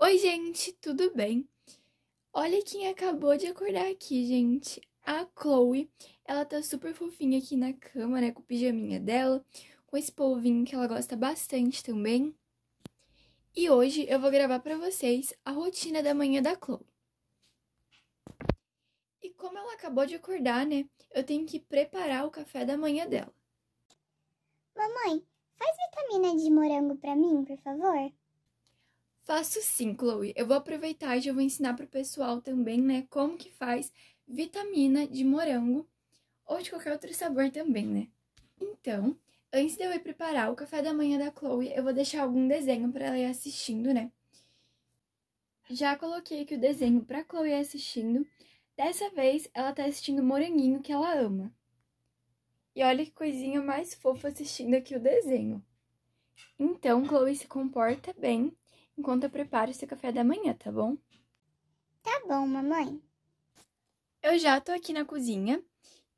Oi, gente, tudo bem? Olha quem acabou de acordar aqui, gente. A Chloe, ela tá super fofinha aqui na cama, né, com o pijaminha dela, com esse polvinho que ela gosta bastante também. E hoje eu vou gravar para vocês a rotina da manhã da Chloe. E como ela acabou de acordar, né, eu tenho que preparar o café da manhã dela. Mamãe, faz vitamina de morango para mim, por favor? Faço sim, Chloe. Eu vou aproveitar e já vou ensinar pro pessoal também, né, como que faz vitamina de morango ou de qualquer outro sabor também, né? Então, antes de eu ir preparar o café da manhã da Chloe, eu vou deixar algum desenho para ela ir assistindo, né? Já coloquei aqui o desenho para Chloe assistindo. Dessa vez, ela tá assistindo Moranguinho que ela ama. E olha que coisinha mais fofa assistindo aqui o desenho. Então, Chloe se comporta bem enquanto eu preparo seu café da manhã, tá bom? Tá bom, mamãe. Eu já tô aqui na cozinha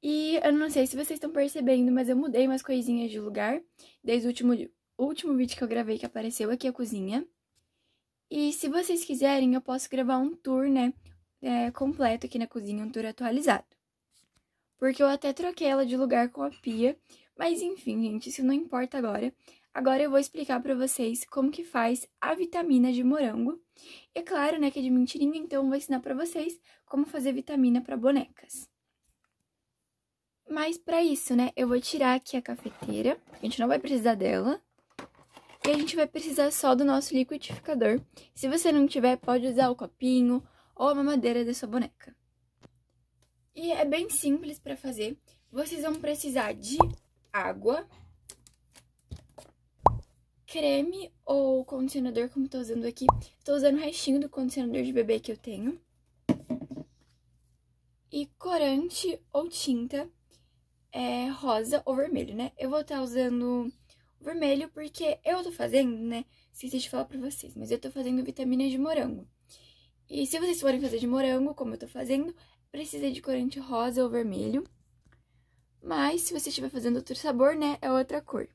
e eu não sei se vocês estão percebendo, mas eu mudei umas coisinhas de lugar desde o último, último vídeo que eu gravei que apareceu aqui a cozinha. E se vocês quiserem, eu posso gravar um tour, né, é, completo aqui na cozinha, um tour atualizado porque eu até troquei ela de lugar com a pia. Mas enfim, gente, isso não importa agora. Agora eu vou explicar para vocês como que faz a vitamina de morango. É claro, né, que é de mentirinha, então eu vou ensinar para vocês como fazer vitamina para bonecas. Mas para isso, né, eu vou tirar aqui a cafeteira, a gente não vai precisar dela. E a gente vai precisar só do nosso liquidificador. Se você não tiver, pode usar o copinho ou a mamadeira da sua boneca. E é bem simples para fazer. Vocês vão precisar de água, creme ou condicionador, como eu tô usando aqui. Tô usando o restinho do condicionador de bebê que eu tenho. E corante ou tinta é, rosa ou vermelho, né? Eu vou estar tá usando vermelho porque eu tô fazendo, né? Esqueci de falar pra vocês, mas eu tô fazendo vitamina de morango. E se vocês forem fazer de morango, como eu tô fazendo, precisa de corante rosa ou vermelho. Mas se você estiver fazendo outro sabor, né, é outra cor.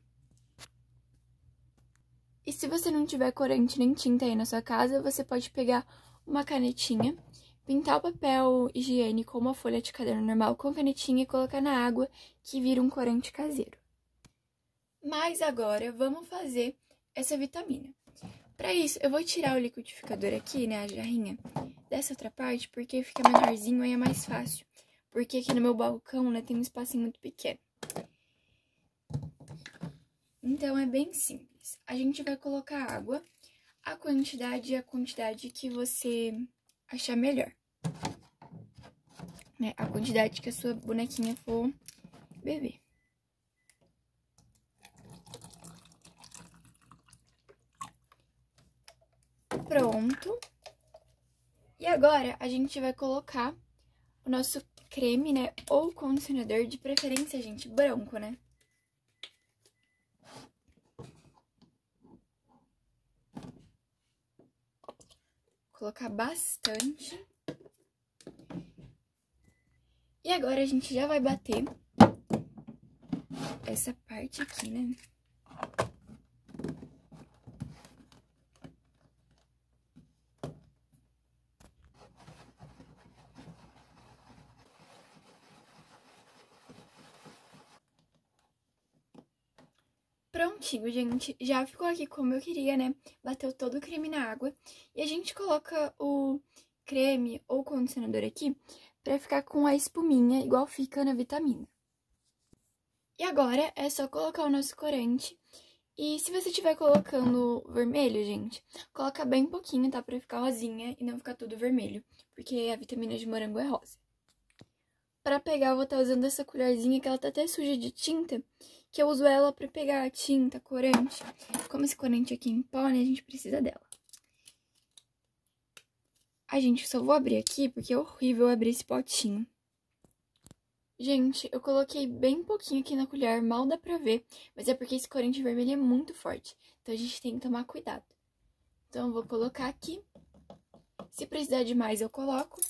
E se você não tiver corante nem tinta aí na sua casa, você pode pegar uma canetinha, pintar o papel higiênico ou uma folha de caderno normal com canetinha e colocar na água, que vira um corante caseiro. Mas agora vamos fazer essa vitamina. Para isso, eu vou tirar o liquidificador aqui, né, a jarrinha, dessa outra parte, porque fica menorzinho e é mais fácil. Porque aqui no meu balcão, né, tem um espacinho muito pequeno. Então, é bem simples. A gente vai colocar água, a quantidade e a quantidade que você achar melhor. Né, a quantidade que a sua bonequinha for beber. pronto. E agora a gente vai colocar o nosso creme, né, ou condicionador, de preferência, gente, branco, né? Colocar bastante. E agora a gente já vai bater essa parte aqui, né? Prontinho, gente. Já ficou aqui como eu queria, né? Bateu todo o creme na água. E a gente coloca o creme ou condicionador aqui pra ficar com a espuminha igual fica na vitamina. E agora é só colocar o nosso corante. E se você estiver colocando vermelho, gente, coloca bem pouquinho, tá? Pra ficar rosinha e não ficar tudo vermelho, porque a vitamina de morango é rosa. Pra pegar, eu vou estar tá usando essa colherzinha que ela tá até suja de tinta, que eu uso ela para pegar tinta, corante. Como esse corante aqui em pó, né, a gente precisa dela. A gente, só vou abrir aqui porque é horrível abrir esse potinho. Gente, eu coloquei bem pouquinho aqui na colher, mal dá pra ver, mas é porque esse corante vermelho é muito forte, então a gente tem que tomar cuidado. Então, eu vou colocar aqui. Se precisar de mais, eu coloco,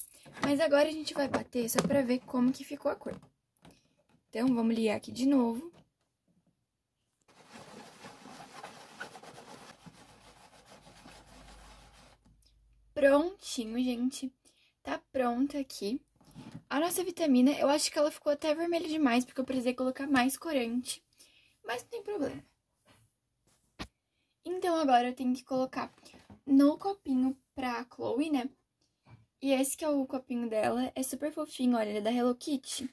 mas agora a gente vai bater só pra ver como que ficou a cor. Então, vamos ligar aqui de novo. prontinho, gente. Tá pronta aqui. A nossa vitamina, eu acho que ela ficou até vermelha demais, porque eu precisei colocar mais corante. Mas não tem problema. Então agora eu tenho que colocar no copinho pra Chloe, né? E esse que é o copinho dela, é super fofinho, olha, ele é da Hello Kitty.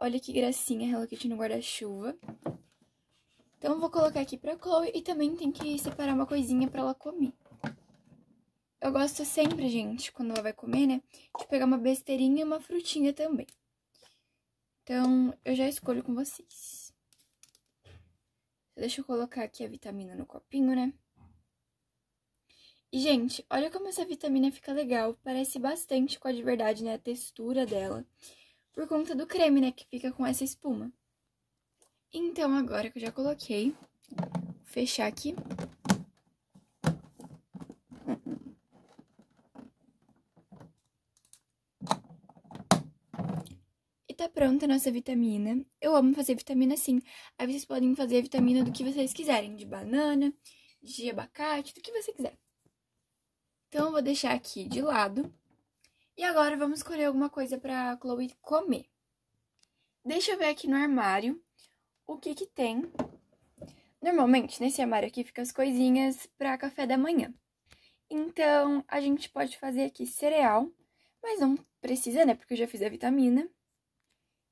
Olha que gracinha, Hello Kitty no guarda-chuva. Então eu vou colocar aqui pra Chloe e também tem que separar uma coisinha pra ela comer. Eu gosto sempre, gente, quando ela vai comer, né? De pegar uma besteirinha e uma frutinha também. Então, eu já escolho com vocês. Deixa eu colocar aqui a vitamina no copinho, né? E, gente, olha como essa vitamina fica legal. Parece bastante com a de verdade, né? A textura dela. Por conta do creme, né? Que fica com essa espuma. Então, agora que eu já coloquei, vou fechar aqui. tá pronta a nossa vitamina. Eu amo fazer vitamina sim. Aí vocês podem fazer a vitamina do que vocês quiserem, de banana, de abacate, do que você quiser. Então eu vou deixar aqui de lado. E agora vamos escolher alguma coisa pra Chloe comer. Deixa eu ver aqui no armário o que que tem. Normalmente, nesse armário aqui ficam as coisinhas para café da manhã. Então, a gente pode fazer aqui cereal, mas não precisa, né? Porque eu já fiz a vitamina.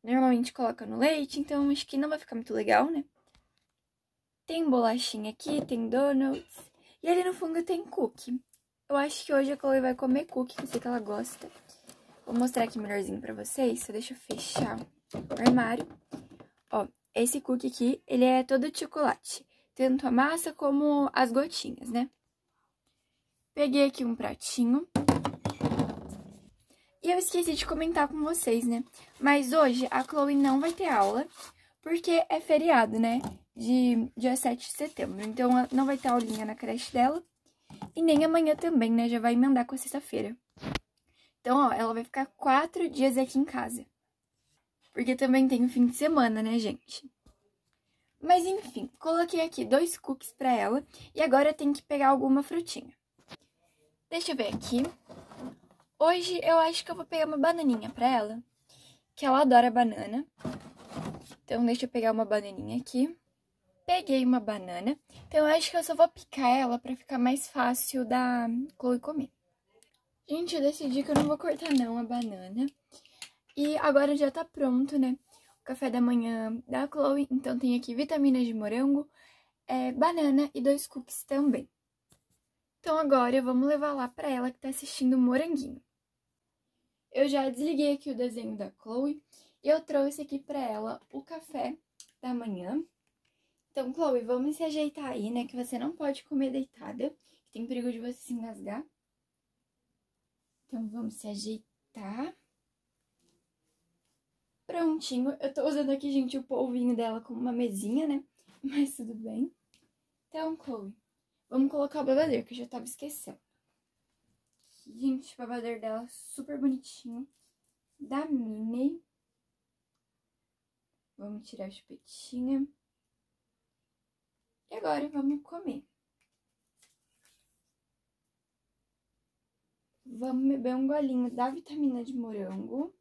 Normalmente coloca no leite, então acho que não vai ficar muito legal, né? Tem bolachinha aqui, tem donuts. E ali no fundo tem cookie. Eu acho que hoje a Chloe vai comer cookie, que eu sei que ela gosta. Vou mostrar aqui melhorzinho pra vocês. Só deixa eu fechar o armário. Ó, esse cookie aqui, ele é todo de chocolate. Tanto a massa como as gotinhas, né? Peguei aqui um pratinho eu esqueci de comentar com vocês, né? Mas hoje a Chloe não vai ter aula, porque é feriado, né? De dia 7 de setembro. Então não vai ter aulinha na creche dela. E nem amanhã também, né? Já vai emendar com a sexta-feira. Então, ó, ela vai ficar quatro dias aqui em casa. Porque também tem o fim de semana, né, gente? Mas enfim, coloquei aqui dois cookies pra ela. E agora tem que pegar alguma frutinha. Deixa eu ver aqui. Hoje eu acho que eu vou pegar uma bananinha pra ela, que ela adora banana. Então deixa eu pegar uma bananinha aqui. Peguei uma banana, então eu acho que eu só vou picar ela pra ficar mais fácil da Chloe comer. Gente, eu decidi que eu não vou cortar não a banana. E agora já tá pronto, né? O café da manhã da Chloe, então tem aqui vitamina de morango, é, banana e dois cookies também. Então agora vamos levar lá para ela que tá assistindo o Moranguinho. Eu já desliguei aqui o desenho da Chloe e eu trouxe aqui para ela o café da manhã. Então, Chloe, vamos se ajeitar aí, né? Que você não pode comer deitada, que tem perigo de você se engasgar. Então, vamos se ajeitar. Prontinho. Eu tô usando aqui, gente, o polvinho dela como uma mesinha, né? Mas tudo bem. Então, Chloe, vamos colocar o bebedeiro, que eu já tava esquecendo gente, o babadeiro dela super bonitinho, da Minnie. Vamos tirar a espetinha. E agora vamos comer. Vamos beber um golinho da vitamina de morango.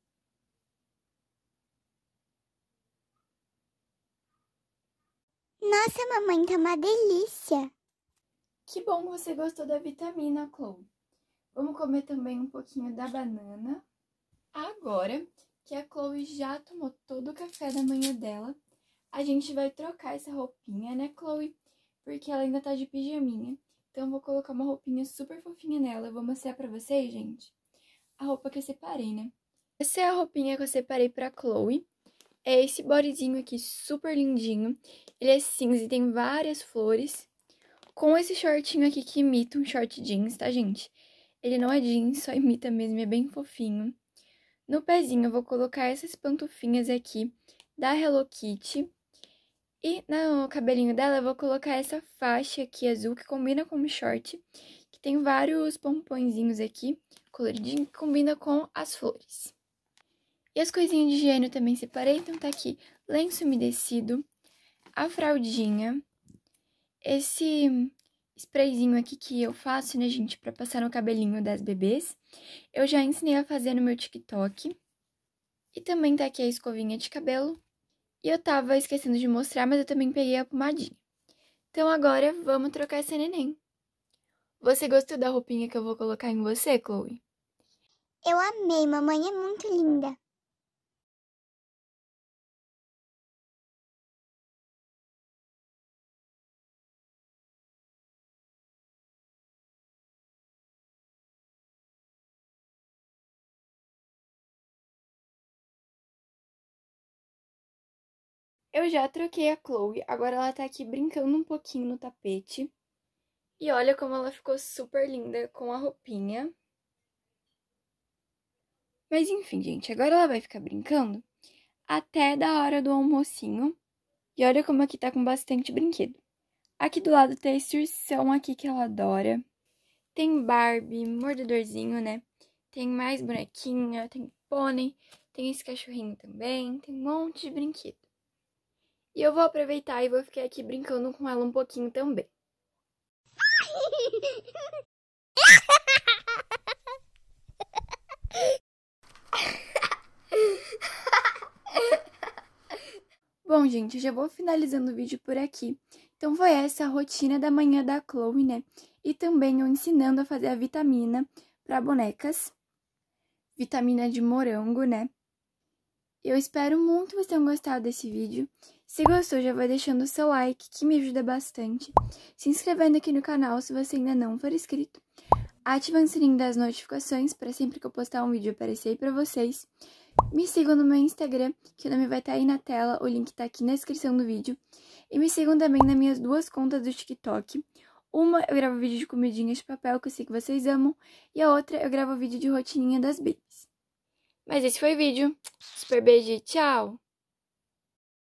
Nossa, mamãe, tá uma delícia! Que bom você gostou da vitamina, Chloe. Vamos comer também um pouquinho da banana. Agora que a Chloe já tomou todo o café da manhã dela, a gente vai trocar essa roupinha, né, Chloe? Porque ela ainda tá de pijaminha. Então, vou colocar uma roupinha super fofinha nela. Eu vou mostrar pra vocês, gente, a roupa que eu separei, né? Essa é a roupinha que eu separei pra Chloe. É esse bodyzinho aqui, super lindinho. Ele é cinza e tem várias flores. Com esse shortinho aqui que imita um short jeans, tá, gente? Ele não é jeans, só imita mesmo, é bem fofinho. No pezinho eu vou colocar essas pantufinhas aqui da Hello Kitty. E no cabelinho dela eu vou colocar essa faixa aqui azul que combina com o short, que tem vários pompõezinhos aqui, coloridinho, que combina com as flores. E as coisinhas de higiene eu também separei, então tá aqui lenço umedecido, a fraldinha, esse sprayzinho aqui que eu faço, né, gente, pra passar no cabelinho das bebês. Eu já ensinei a fazer no meu TikTok. E também tá aqui a escovinha de cabelo. E eu tava esquecendo de mostrar, mas eu também peguei a pomadinha. Então agora vamos trocar esse neném. Você gostou da roupinha que eu vou colocar em você, Chloe? Eu amei, mamãe é muito linda. Eu já troquei a Chloe, agora ela tá aqui brincando um pouquinho no tapete. E olha como ela ficou super linda com a roupinha. Mas enfim, gente, agora ela vai ficar brincando até da hora do almocinho. E olha como aqui tá com bastante brinquedo. Aqui do lado tem a excursão aqui que ela adora. Tem Barbie, mordedorzinho, né? Tem mais bonequinha, tem pônei, tem esse cachorrinho também, tem um monte de brinquedo. E eu vou aproveitar e vou ficar aqui brincando com ela um pouquinho também. Bom, gente, já vou finalizando o vídeo por aqui. Então foi essa a rotina da manhã da Chloe, né? E também eu ensinando a fazer a vitamina para bonecas. Vitamina de morango, né? Eu espero muito que vocês tenham gostado desse vídeo. Se gostou, já vai deixando o seu like, que me ajuda bastante. Se inscrevendo aqui no canal se você ainda não for inscrito. Ativando o sininho das notificações para sempre que eu postar um vídeo aparecer aí para vocês. Me sigam no meu Instagram, que o nome vai estar tá aí na tela, o link está aqui na descrição do vídeo. E me sigam também nas minhas duas contas do TikTok. Uma eu gravo vídeo de comidinhas de papel, que eu sei que vocês amam, e a outra eu gravo vídeo de rotininha das babies. Mas esse foi o vídeo. Super beijo tchau!